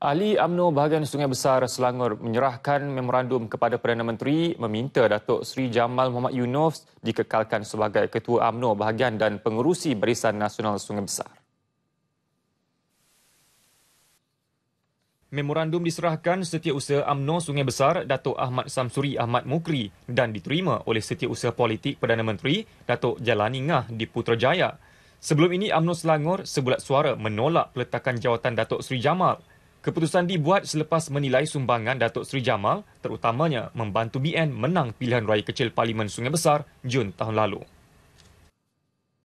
Ahli Amno bahagian Sungai Besar Selangor menyerahkan memorandum kepada Perdana Menteri meminta Datuk Sri Jamal Muhammad Yunus dikekalkan sebagai Ketua Amno bahagian dan Pengerusi Barisan Nasional Sungai Besar. Memorandum diserahkan Setiausaha Amno Sungai Besar Datuk Ahmad Samsuri Ahmad Mukri dan diterima oleh Setiausaha Politik Perdana Menteri Datuk Jalani Ngah di Putrajaya. Sebelum ini Amno Selangor sebulat suara menolak peletakan jawatan Datuk Sri Jamal Keputusan dibuat selepas menilai sumbangan Datuk Seri Jamal terutamanya membantu BN menang pilihan raya kecil Parlimen Sungai Besar Jun tahun lalu.